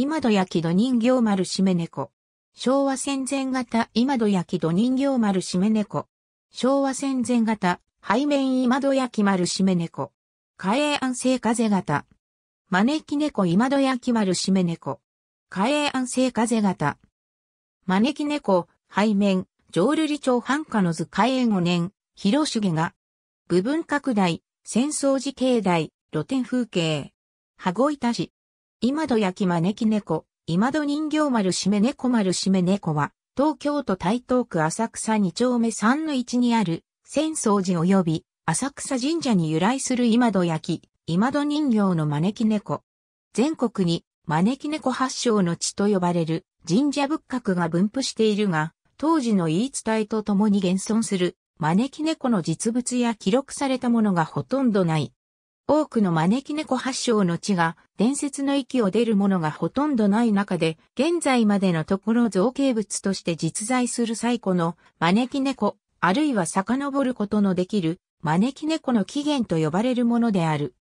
今戸焼き土人形丸しめ猫。昭和戦前型今戸焼き土人形丸しめ猫。昭和戦前型背面今戸焼き丸しめ猫。火営安静風型。招き猫今戸焼き丸しめ猫。火営安静風型。招き猫、背面、浄瑠璃町繁華の図開園5年、広重が、部分拡大、戦争時境内、露天風景、羽子板市。今戸焼き招き猫、今戸人形丸しめ猫丸しめ猫は、東京都台東区浅草二丁目三の一にある、浅草寺及び浅草神社に由来する今戸焼き、今戸人形の招き猫。全国に招き猫発祥の地と呼ばれる神社仏閣が分布しているが、当時の言い伝えとともに現存する招き猫の実物や記録されたものがほとんどない。多くの招き猫発祥の地が伝説の域を出るものがほとんどない中で、現在までのところ造形物として実在する最古の招き猫、あるいは遡ることのできる招き猫の起源と呼ばれるものである。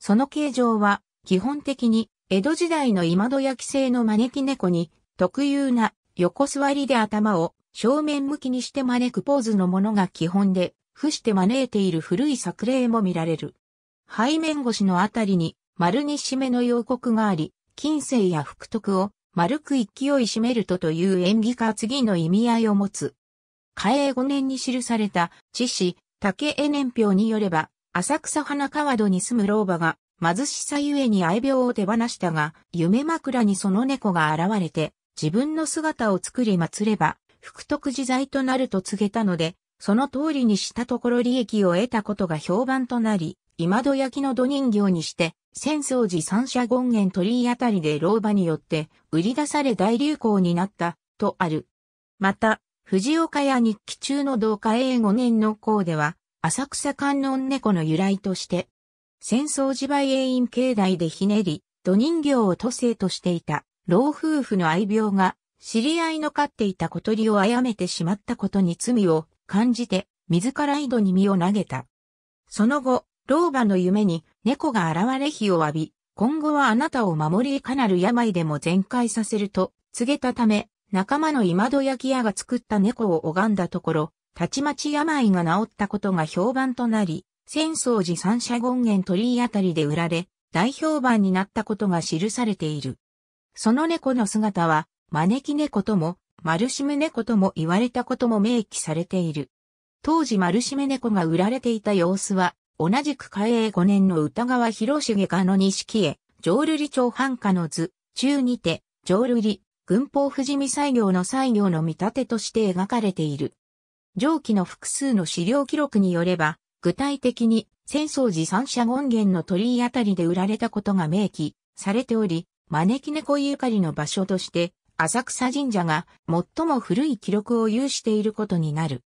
その形状は基本的に江戸時代の今戸焼き製の招き猫に特有な横座りで頭を正面向きにして招くポーズのものが基本で、伏して招いている古い作例も見られる。背面越しのあたりに丸に締めの洋国があり、近世や福徳を丸く勢い締めるとという縁起か次の意味合いを持つ。嘉永5年に記された、知史、竹絵年表によれば、浅草花川戸に住む老婆が、貧しさゆえに愛病を手放したが、夢枕にその猫が現れて、自分の姿を作り祀れば、福徳自在となると告げたので、その通りにしたところ利益を得たことが評判となり、今戸焼きの土人形にして、浅草寺三社権現鳥居あたりで老婆によって売り出され大流行になった、とある。また、藤岡や日記中の同化英5年の校では、浅草観音猫の由来として、浅草寺梅永院境内でひねり、土人形を都政としていた老夫婦の愛病が、知り合いの飼っていた小鳥を殺めてしまったことに罪を感じて、自ら井戸に身を投げた。その後、老婆の夢に猫が現れ火を浴び、今後はあなたを守りいかなる病でも全開させると告げたため、仲間の今戸焼き屋が作った猫を拝んだところ、たちまち病が治ったことが評判となり、浅草寺三社権現鳥居あたりで売られ、大評判になったことが記されている。その猫の姿は、招き猫とも、丸しめ猫とも言われたことも明記されている。当時丸しめ猫が売られていた様子は、同じく開永5年の歌川広重家の錦へ、浄瑠璃町繁華の図、中にて、浄瑠璃、軍法富士見西行の西行の見立てとして描かれている。上記の複数の資料記録によれば、具体的に、浅草寺三社権現の鳥居あたりで売られたことが明記されており、招き猫ゆかりの場所として、浅草神社が最も古い記録を有していることになる。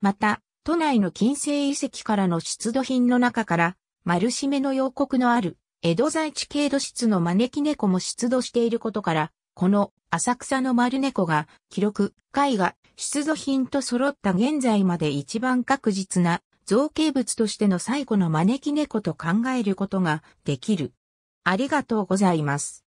また、都内の近世遺跡からの出土品の中から、丸締めの洋国のある、江戸在地系土質の招き猫も出土していることから、この浅草の丸猫が記録、絵画、出土品と揃った現在まで一番確実な造形物としての最古の招き猫と考えることができる。ありがとうございます。